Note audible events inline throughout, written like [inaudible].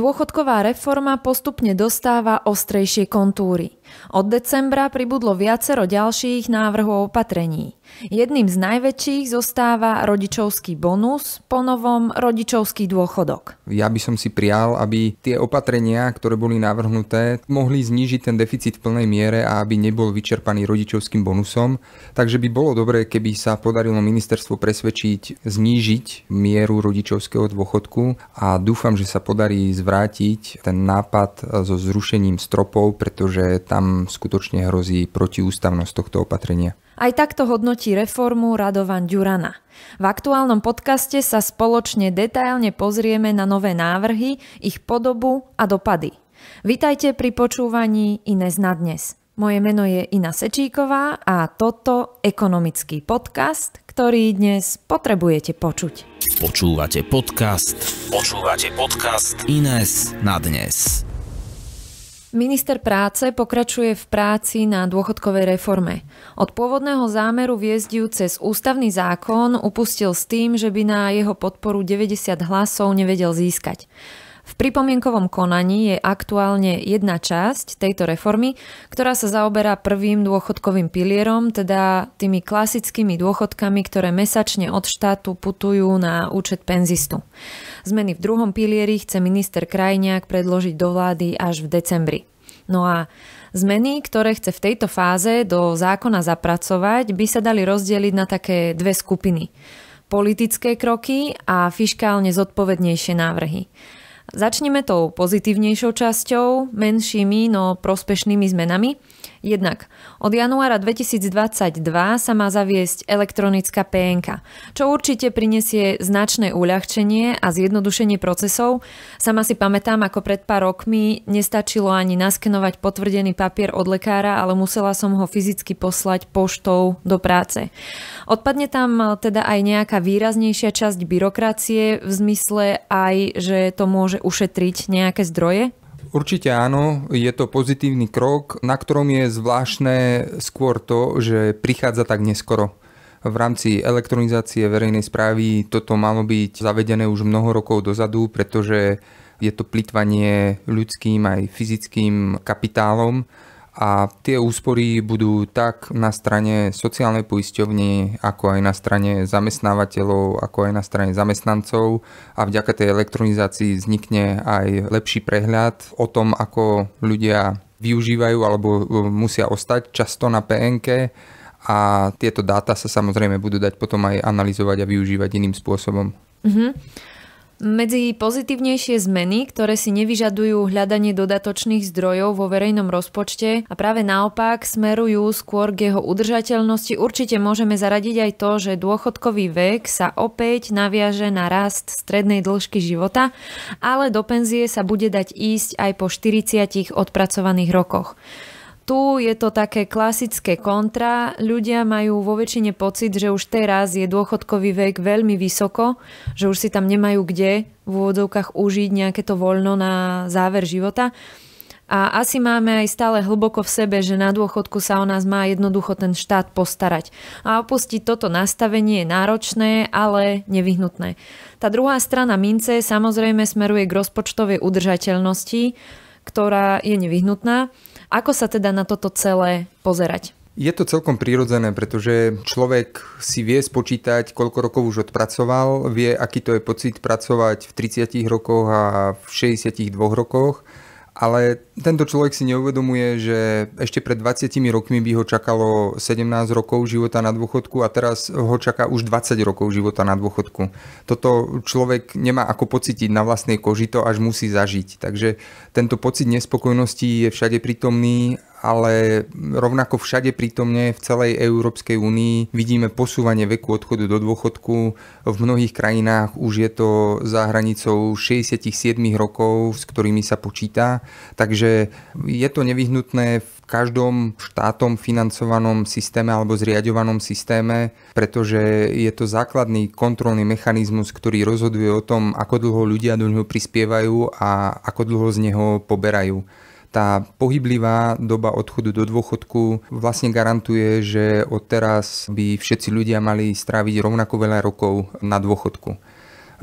dôchodková reforma postupne dostáva ostrejšie kontúry. Od decembra pribudlo viacero ďalších návrhov opatrení. Jedným z najväčších zostáva rodičovský bonus, ponovom rodičovský dôchodok. Ja by som si prial, aby tie opatrenia, ktoré boli navrhnuté, mohli znížiť ten deficit v plnej miere a aby nebol vyčerpaný rodičovským bonusom. Takže by bolo dobré, keby sa podarilo ministerstvo presvedčiť znížiť mieru rodičovského dôchodku a dúfam, že sa podarí zvrátiť ten nápad so zrušením stropov, pretože tam tam skutočne hrozí protiústavnosť tohto opatrenia. Aj takto hodnotí reformu Radovan Ďurana. V aktuálnom podcaste sa spoločne detailne pozrieme na nové návrhy, ich podobu a dopady. Vitajte pri počúvaní Ines na dnes. Moje meno je Ina Sečíková a toto ekonomický podcast, ktorý dnes potrebujete počuť. Počúvate podcast. Počúvate podcast Ines na dnes. Minister práce pokračuje v práci na dôchodkovej reforme. Od pôvodného zámeru viesť ju cez ústavný zákon upustil s tým, že by na jeho podporu 90 hlasov nevedel získať. V pripomienkovom konaní je aktuálne jedna časť tejto reformy, ktorá sa zaoberá prvým dôchodkovým pilierom, teda tými klasickými dôchodkami, ktoré mesačne od štátu putujú na účet penzistu. Zmeny v druhom pilieri chce minister Krajniak predložiť do vlády až v decembri. No a zmeny, ktoré chce v tejto fáze do zákona zapracovať, by sa dali rozdeliť na také dve skupiny. Politické kroky a fiskálne zodpovednejšie návrhy. Začneme tou pozitívnejšou časťou, menšími, no prospešnými zmenami. Jednak od januára 2022 sa má zaviesť elektronická PNK, čo určite prinesie značné uľahčenie a zjednodušenie procesov. Sama si pamätám, ako pred pár rokmi nestačilo ani naskenovať potvrdený papier od lekára, ale musela som ho fyzicky poslať poštou do práce. Odpadne tam teda aj nejaká výraznejšia časť byrokracie v zmysle aj, že to môže ušetriť nejaké zdroje? Určite áno, je to pozitívny krok, na ktorom je zvláštne skôr to, že prichádza tak neskoro. V rámci elektronizácie verejnej správy toto malo byť zavedené už mnoho rokov dozadu, pretože je to plýtvanie ľudským aj fyzickým kapitálom a tie úspory budú tak na strane sociálnej poisťovne, ako aj na strane zamestnávateľov, ako aj na strane zamestnancov a vďaka tej elektronizácii vznikne aj lepší prehľad o tom, ako ľudia využívajú alebo e, musia ostať často na PNK a tieto dáta sa samozrejme budú dať potom aj analyzovať a využívať iným spôsobom. Mm-hmm. Medzi pozitívnejšie zmeny, ktoré si nevyžadujú hľadanie dodatočných zdrojov vo verejnom rozpočte a práve naopak smerujú skôr k jeho udržateľnosti, určite môžeme zaradiť aj to, že dôchodkový vek sa opäť naviaže na rast strednej dĺžky života, ale do penzie sa bude dať ísť aj po 40 odpracovaných rokoch tu je to také klasické kontra. Ľudia majú vo väčšine pocit, že už teraz je dôchodkový vek veľmi vysoko, že už si tam nemajú kde v úvodzovkách užiť nejaké to voľno na záver života. A asi máme aj stále hlboko v sebe, že na dôchodku sa o nás má jednoducho ten štát postarať. A opustiť toto nastavenie je náročné, ale nevyhnutné. Tá druhá strana mince samozrejme smeruje k rozpočtovej udržateľnosti, ktorá je nevyhnutná ako sa teda na toto celé pozerať? Je to celkom prírodzené, pretože človek si vie spočítať, koľko rokov už odpracoval, vie, aký to je pocit pracovať v 30 rokoch a v 62 rokoch ale tento človek si neuvedomuje, že ešte pred 20 rokmi by ho čakalo 17 rokov života na dôchodku a teraz ho čaká už 20 rokov života na dôchodku. Toto človek nemá ako pocítiť na vlastnej koži, to až musí zažiť. Takže tento pocit nespokojnosti je všade prítomný ale rovnako všade prítomne v celej Európskej únii vidíme posúvanie veku odchodu do dôchodku. V mnohých krajinách už je to za hranicou 67 rokov, s ktorými sa počíta. Takže je to nevyhnutné v každom štátom financovanom systéme alebo zriadovanom systéme, pretože je to základný kontrolný mechanizmus, ktorý rozhoduje o tom, ako dlho ľudia do neho prispievajú a ako dlho z neho poberajú tá pohyblivá doba odchodu do dôchodku vlastne garantuje, že odteraz by všetci ľudia mali stráviť rovnako veľa rokov na dôchodku.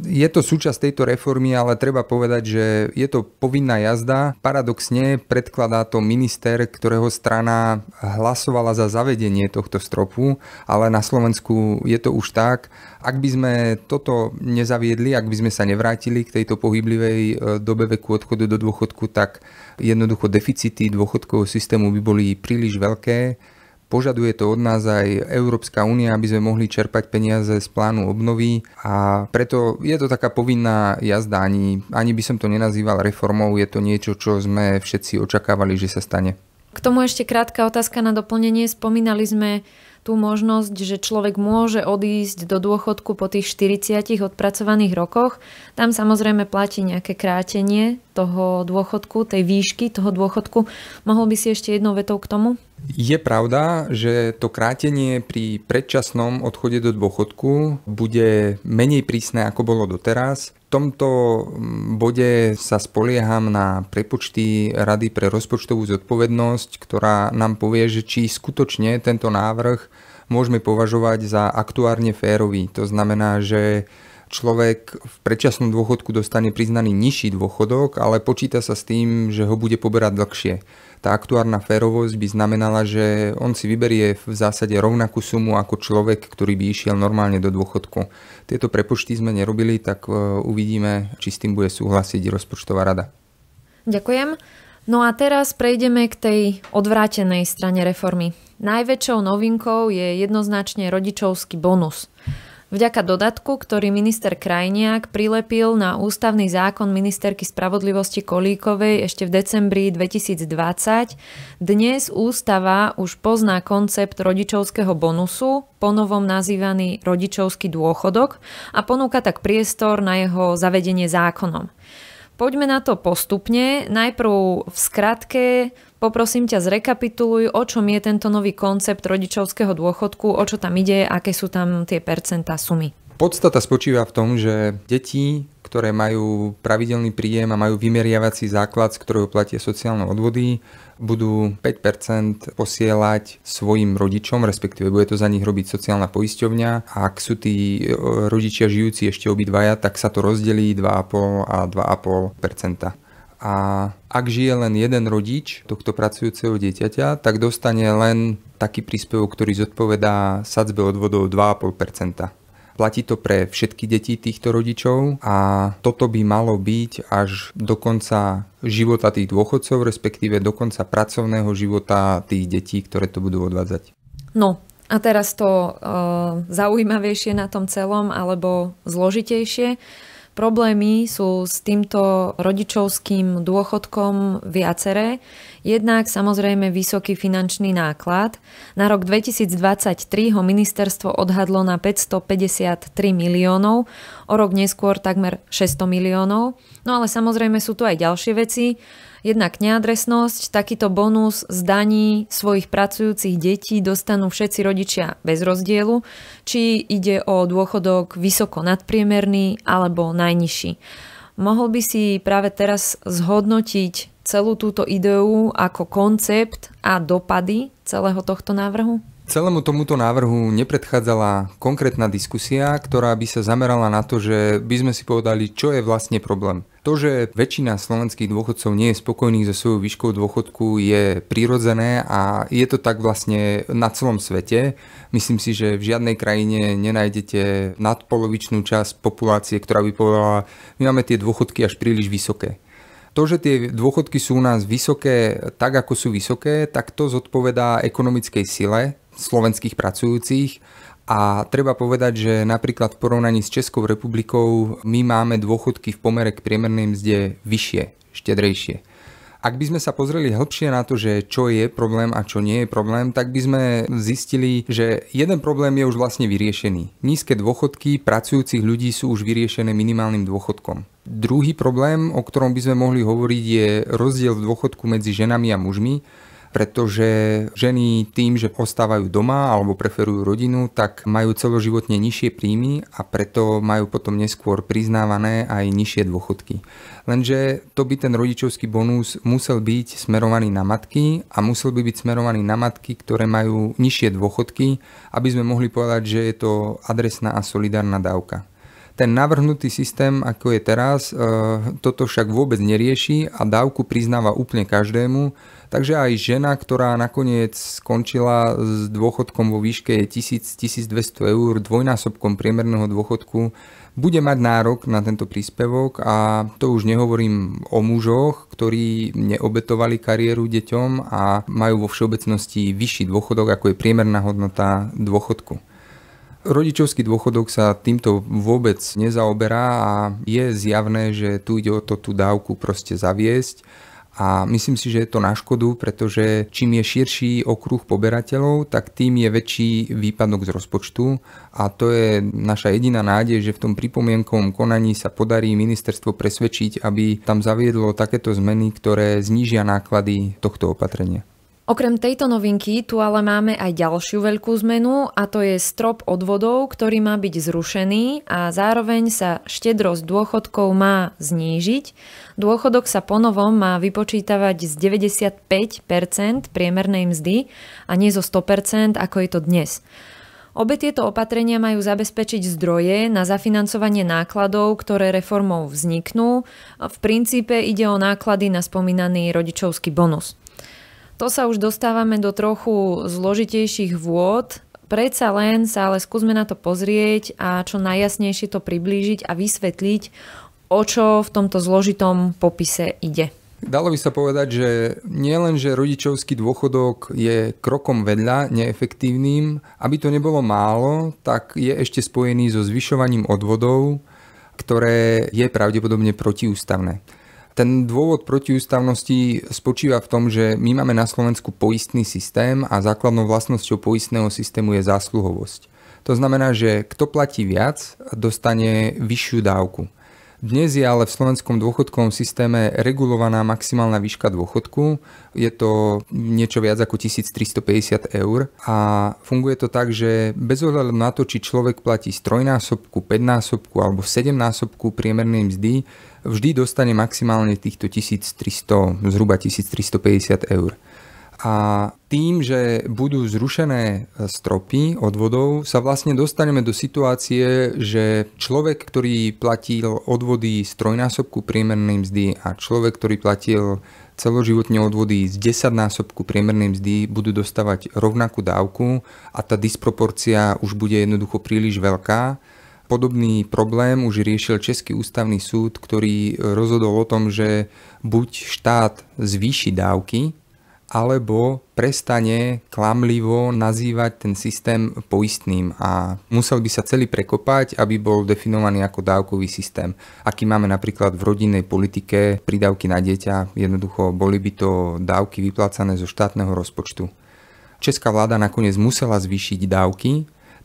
Je to súčasť tejto reformy, ale treba povedať, že je to povinná jazda. Paradoxne predkladá to minister, ktorého strana hlasovala za zavedenie tohto stropu, ale na Slovensku je to už tak. Ak by sme toto nezaviedli, ak by sme sa nevrátili k tejto pohyblivej e, dobe veku odchodu do dôchodku, tak jednoducho deficity dôchodkového systému by boli príliš veľké Požaduje to od nás aj Európska únia, aby sme mohli čerpať peniaze z plánu obnovy a preto je to taká povinná jazda, ani, ani by som to nenazýval reformou, je to niečo, čo sme všetci očakávali, že sa stane. K tomu ešte krátka otázka na doplnenie. Spomínali sme tú možnosť, že človek môže odísť do dôchodku po tých 40 odpracovaných rokoch. Tam samozrejme platí nejaké krátenie toho dôchodku, tej výšky toho dôchodku. Mohol by si ešte jednou vetou k tomu? Je pravda, že to krátenie pri predčasnom odchode do dôchodku bude menej prísne, ako bolo doteraz tomto mm, bode sa spolieham na prepočty Rady pre rozpočtovú zodpovednosť, ktorá nám povie, že či skutočne tento návrh môžeme považovať za aktuárne férový. To znamená, že človek v predčasnom dôchodku dostane priznaný nižší dôchodok, ale počíta sa s tým, že ho bude poberať dlhšie. Tá aktuárna férovosť by znamenala, že on si vyberie v zásade rovnakú sumu ako človek, ktorý by išiel normálne do dôchodku. Tieto prepočty sme nerobili, tak e, uvidíme, či s tým bude súhlasiť rozpočtová rada. Ďakujem. No a teraz prejdeme k tej odvrátenej strane reformy. Najväčšou novinkou je jednoznačne rodičovský bonus vďaka dodatku, ktorý minister Krajniak prilepil na ústavný zákon ministerky spravodlivosti Kolíkovej ešte v decembri 2020, dnes ústava už pozná koncept rodičovského bonusu, ponovom nazývaný rodičovský dôchodok a ponúka tak priestor na jeho zavedenie zákonom. Poďme na to postupne. Najprv v skratke Poprosím ťa, zrekapituluj, o čom je tento nový koncept rodičovského dôchodku, o čo tam ide, aké sú tam tie percentá sumy. Podstata spočíva v tom, že deti ktoré majú pravidelný príjem a majú vymeriavací základ, z ktorého platia sociálne odvody, budú 5% posielať svojim rodičom, respektíve bude to za nich robiť sociálna poisťovňa a ak sú tí e, rodičia žijúci ešte obidvaja, tak sa to rozdelí 2,5 a 2,5%. A ak žije len jeden rodič tohto pracujúceho dieťaťa, tak dostane len taký príspevok, ktorý zodpovedá sadzbe odvodov 2,5%. Platí to pre všetky deti týchto rodičov a toto by malo byť až do konca života tých dôchodcov, respektíve do konca pracovného života tých detí, ktoré to budú odvádzať. No, a teraz to e, zaujímavejšie na tom celom alebo zložitejšie. Problémy sú s týmto rodičovským dôchodkom viaceré. Jednak samozrejme vysoký finančný náklad. Na rok 2023 ho ministerstvo odhadlo na 553 miliónov, o rok neskôr takmer 600 miliónov. No ale samozrejme sú tu aj ďalšie veci Jednak neadresnosť, takýto bonus z daní svojich pracujúcich detí dostanú všetci rodičia bez rozdielu, či ide o dôchodok vysoko nadpriemerný alebo najnižší. Mohol by si práve teraz zhodnotiť celú túto ideu ako koncept a dopady celého tohto návrhu? Celému tomuto návrhu nepredchádzala konkrétna diskusia, ktorá by sa zamerala na to, že by sme si povedali, čo je vlastne problém. To, že väčšina slovenských dôchodcov nie je spokojných so svojou výškou dôchodku je prirodzené a je to tak vlastne na celom svete. Myslím si, že v žiadnej krajine nenájdete nadpolovičnú časť populácie, ktorá by povedala, my máme tie dôchodky až príliš vysoké. To, že tie dôchodky sú u nás vysoké tak, ako sú vysoké, tak to zodpovedá ekonomickej sile slovenských pracujúcich. A treba povedať, že napríklad v porovnaní s Českou republikou my máme dôchodky v pomere k priemernej mzde vyššie, štedrejšie. Ak by sme sa pozreli hĺbšie na to, že čo je problém a čo nie je problém, tak by sme zistili, že jeden problém je už vlastne vyriešený. Nízke dôchodky pracujúcich ľudí sú už vyriešené minimálnym dôchodkom. Druhý problém, o ktorom by sme mohli hovoriť, je rozdiel v dôchodku medzi ženami a mužmi pretože ženy tým, že ostávajú doma alebo preferujú rodinu, tak majú celoživotne nižšie príjmy a preto majú potom neskôr priznávané aj nižšie dôchodky. Lenže to by ten rodičovský bonus musel byť smerovaný na matky a musel by byť smerovaný na matky, ktoré majú nižšie dôchodky, aby sme mohli povedať, že je to adresná a solidárna dávka. Ten navrhnutý systém, ako je teraz, e, toto však vôbec nerieši a dávku priznáva úplne každému, Takže aj žena, ktorá nakoniec skončila s dôchodkom vo výške 1000-1200 eur dvojnásobkom priemerného dôchodku, bude mať nárok na tento príspevok a to už nehovorím o mužoch, ktorí neobetovali kariéru deťom a majú vo všeobecnosti vyšší dôchodok, ako je priemerná hodnota dôchodku. Rodičovský dôchodok sa týmto vôbec nezaoberá a je zjavné, že tu ide o to tú dávku proste zaviesť a myslím si, že je to na škodu, pretože čím je širší okruh poberateľov, tak tým je väčší výpadok z rozpočtu. A to je naša jediná nádej, že v tom pripomienkovom konaní sa podarí ministerstvo presvedčiť, aby tam zaviedlo takéto zmeny, ktoré znížia náklady tohto opatrenia. Okrem tejto novinky tu ale máme aj ďalšiu veľkú zmenu a to je strop odvodov, ktorý má byť zrušený a zároveň sa štedrosť dôchodkov má znížiť. Dôchodok sa ponovom má vypočítavať z 95% priemernej mzdy a nie zo 100%, ako je to dnes. Obe tieto opatrenia majú zabezpečiť zdroje na zafinancovanie nákladov, ktoré reformou vzniknú. V princípe ide o náklady na spomínaný rodičovský bonus. To sa už dostávame do trochu zložitejších vôd. Predsa len sa ale skúsme na to pozrieť a čo najjasnejšie to priblížiť a vysvetliť, o čo v tomto zložitom popise ide. Dalo by sa povedať, že nie len, že rodičovský dôchodok je krokom vedľa, neefektívnym, aby to nebolo málo, tak je ešte spojený so zvyšovaním odvodov, ktoré je pravdepodobne protiústavné. Ten dôvod protiústavnosti spočíva v tom, že my máme na Slovensku poistný systém a základnou vlastnosťou poistného systému je zásluhovosť. To znamená, že kto platí viac, dostane vyššiu dávku. Dnes je ale v slovenskom dôchodkovom systéme regulovaná maximálna výška dôchodku. Je to niečo viac ako 1350 eur a funguje to tak, že bez ohľadu na to, či človek platí z trojnásobku, násobku alebo 7 priemernej mzdy, vždy dostane maximálne týchto 1300, zhruba 1350 eur. A tým, že budú zrušené e, stropy odvodov, sa vlastne dostaneme do situácie, že človek, ktorý platil odvody z trojnásobku priemernej mzdy a človek, ktorý platil celoživotne odvody z 10 priemernej mzdy budú dostávať rovnakú dávku a tá disproporcia už bude jednoducho príliš veľká. Podobný problém už riešil Český ústavný súd, ktorý rozhodol o tom, že buď štát zvýši dávky alebo prestane klamlivo nazývať ten systém poistným a musel by sa celý prekopať, aby bol definovaný ako dávkový systém. Aký máme napríklad v rodinnej politike prídavky na dieťa, jednoducho boli by to dávky vyplácané zo štátneho rozpočtu. Česká vláda nakoniec musela zvýšiť dávky,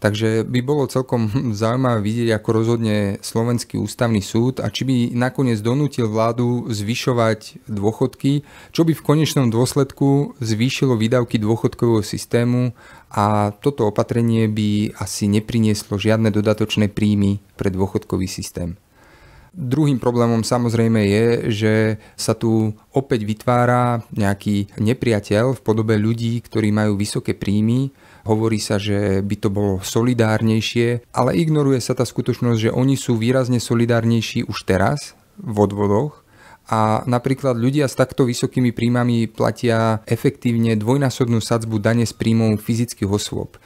Takže by bolo celkom [laughs] zaujímavé vidieť, ako rozhodne Slovenský ústavný súd a či by nakoniec donútil vládu zvyšovať dôchodky, čo by v konečnom dôsledku zvýšilo výdavky dôchodkového systému a toto opatrenie by asi neprinieslo žiadne dodatočné príjmy pre dôchodkový systém. Druhým problémom samozrejme je, že sa tu opäť vytvára nejaký nepriateľ v podobe ľudí, ktorí majú vysoké príjmy hovorí sa, že by to bolo solidárnejšie, ale ignoruje sa tá skutočnosť, že oni sú výrazne solidárnejší už teraz v odvodoch a napríklad ľudia s takto vysokými príjmami platia efektívne dvojnásobnú sadzbu dane z príjmov fyzických osôb.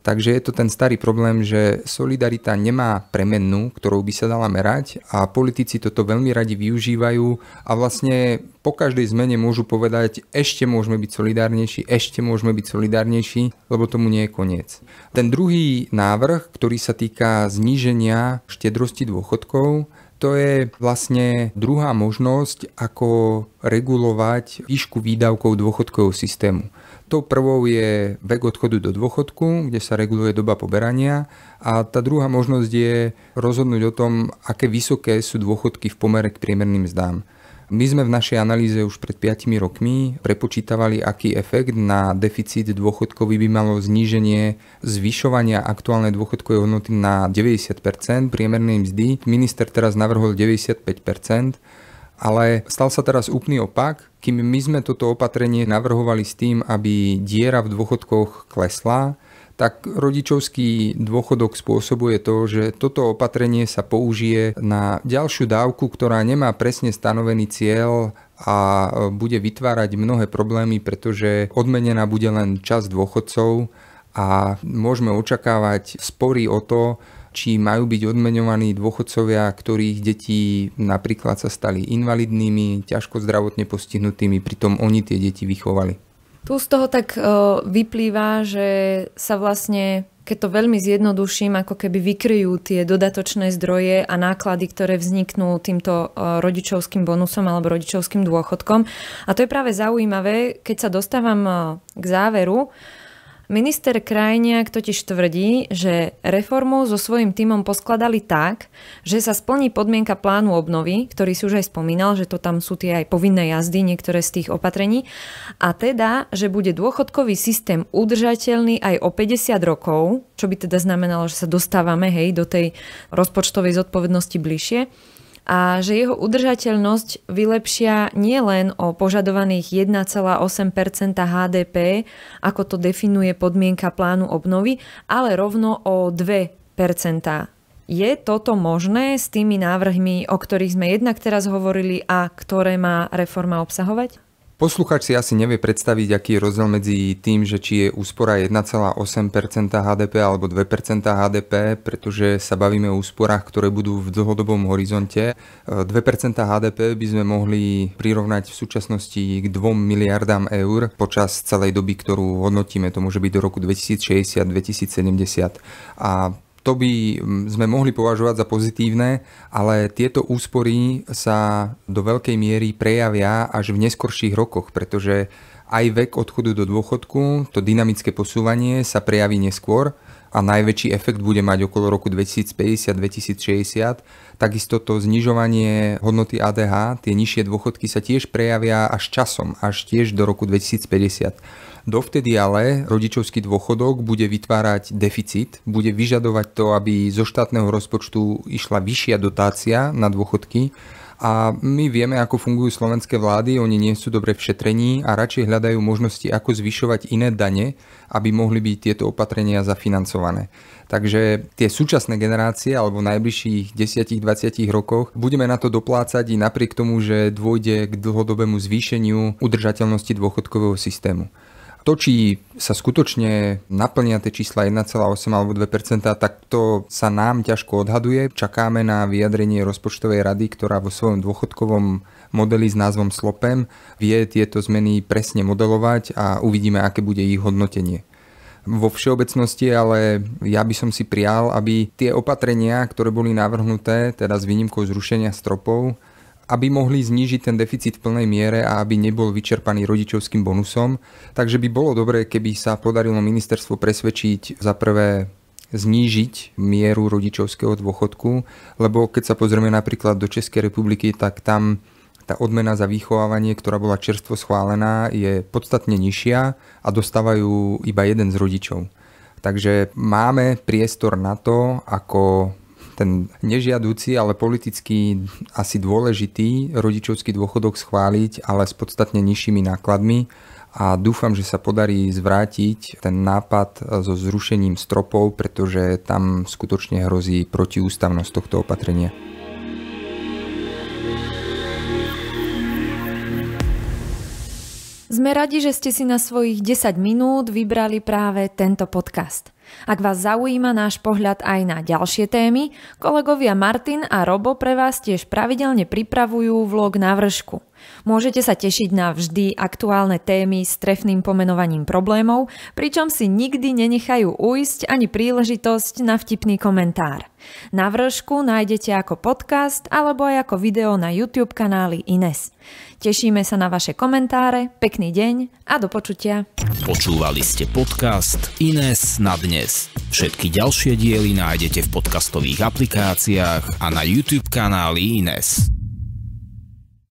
Takže je to ten starý problém, že solidarita nemá premennú, ktorou by sa dala merať a politici toto veľmi radi využívajú a vlastne po každej zmene môžu povedať, ešte môžeme byť solidárnejší, ešte môžeme byť solidárnejší, lebo tomu nie je koniec. Ten druhý návrh, ktorý sa týka zníženia štedrosti dôchodkov, to je vlastne druhá možnosť, ako regulovať výšku výdavkov dôchodkového systému. Tou prvou je vek odchodu do dôchodku, kde sa reguluje doba poberania a tá druhá možnosť je rozhodnúť o tom, aké vysoké sú dôchodky v pomere k priemerným zdám. My sme v našej analýze už pred 5 rokmi prepočítavali, aký efekt na deficit dôchodkový by malo zníženie zvyšovania aktuálnej dôchodkovej hodnoty na 90 priemernej mzdy. Minister teraz navrhol 95 ale stal sa teraz úplný opak. Kým my sme toto opatrenie navrhovali s tým, aby diera v dôchodkoch klesla, tak rodičovský dôchodok spôsobuje to, že toto opatrenie sa použije na ďalšiu dávku, ktorá nemá presne stanovený cieľ a bude vytvárať mnohé problémy, pretože odmenená bude len časť dôchodcov a môžeme očakávať spory o to, či majú byť odmeňovaní dôchodcovia, ktorých deti napríklad sa stali invalidnými, ťažko zdravotne postihnutými, pritom oni tie deti vychovali. Tu z toho tak e, vyplýva, že sa vlastne, keď to veľmi zjednoduším, ako keby vykryjú tie dodatočné zdroje a náklady, ktoré vzniknú týmto e, rodičovským bonusom alebo rodičovským dôchodkom. A to je práve zaujímavé, keď sa dostávam e, k záveru, Minister Krajniak totiž tvrdí, že reformu so svojím týmom poskladali tak, že sa splní podmienka plánu obnovy, ktorý si už aj spomínal, že to tam sú tie aj povinné jazdy, niektoré z tých opatrení, a teda, že bude dôchodkový systém udržateľný aj o 50 rokov, čo by teda znamenalo, že sa dostávame hej, do tej rozpočtovej zodpovednosti bližšie a že jeho udržateľnosť vylepšia nielen o požadovaných 1,8 HDP, ako to definuje podmienka plánu obnovy, ale rovno o 2 je toto možné s tými návrhmi, o ktorých sme jednak teraz hovorili a ktoré má reforma obsahovať? Poslucháč si asi nevie predstaviť, aký je rozdiel medzi tým, že či je úspora 1,8% HDP alebo 2% HDP, pretože sa bavíme o úsporách, ktoré budú v dlhodobom horizonte. 2% HDP by sme mohli prirovnať v súčasnosti k 2 miliardám eur počas celej doby, ktorú hodnotíme. To môže byť do roku 2060-2070. A to by sme mohli považovať za pozitívne, ale tieto úspory sa do veľkej miery prejavia až v neskorších rokoch, pretože aj vek odchodu do dôchodku, to dynamické posúvanie sa prejaví neskôr a najväčší efekt bude mať okolo roku 2050-2060. Takisto to znižovanie hodnoty ADH, tie nižšie dôchodky sa tiež prejavia až časom, až tiež do roku 2050. Dovtedy ale rodičovský dôchodok bude vytvárať deficit, bude vyžadovať to, aby zo štátneho rozpočtu išla vyššia dotácia na dôchodky a my vieme, ako fungujú slovenské vlády, oni nie sú dobre v šetrení a radšej hľadajú možnosti, ako zvyšovať iné dane, aby mohli byť tieto opatrenia zafinancované. Takže tie súčasné generácie alebo v najbližších 10-20 rokoch budeme na to doplácať i napriek tomu, že dôjde k dlhodobému zvýšeniu udržateľnosti dôchodkového systému. To, či sa skutočne naplnia tie čísla 1,8 alebo 2%, tak to sa nám ťažko odhaduje. Čakáme na vyjadrenie rozpočtovej rady, ktorá vo svojom dôchodkovom modeli s názvom Slopem vie tieto zmeny presne modelovať a uvidíme, aké bude ich hodnotenie vo všeobecnosti, ale ja by som si prial, aby tie opatrenia, ktoré boli navrhnuté, teda s výnimkou zrušenia stropov, aby mohli znížiť ten deficit v plnej miere a aby nebol vyčerpaný rodičovským bonusom. Takže by bolo dobré, keby sa podarilo ministerstvo presvedčiť za prvé znížiť mieru rodičovského dôchodku, lebo keď sa pozrieme napríklad do Českej republiky, tak tam tá odmena za vychovávanie, ktorá bola čerstvo schválená, je podstatne nižšia a dostávajú iba jeden z rodičov. Takže máme priestor na to, ako ten nežiaduci, ale politicky asi dôležitý rodičovský dôchodok schváliť, ale s podstatne nižšími nákladmi a dúfam, že sa podarí zvrátiť ten nápad e, so zrušením stropov, pretože tam skutočne hrozí protiústavnosť tohto opatrenia. Sme radi, že ste si na svojich 10 minút vybrali práve tento podcast – ak vás zaujíma náš pohľad aj na ďalšie témy, kolegovia Martin a Robo pre vás tiež pravidelne pripravujú vlog na vršku. Môžete sa tešiť na vždy aktuálne témy s trefným pomenovaním problémov, pričom si nikdy nenechajú ujsť ani príležitosť na vtipný komentár. Na vršku nájdete ako podcast alebo aj ako video na YouTube kanáli Ines. Tešíme sa na vaše komentáre, pekný deň a do počutia. Počúvali ste podcast Ines na dnes. Všetky ďalšie diely nájdete v podcastových aplikáciách a na YouTube kanáli Ines.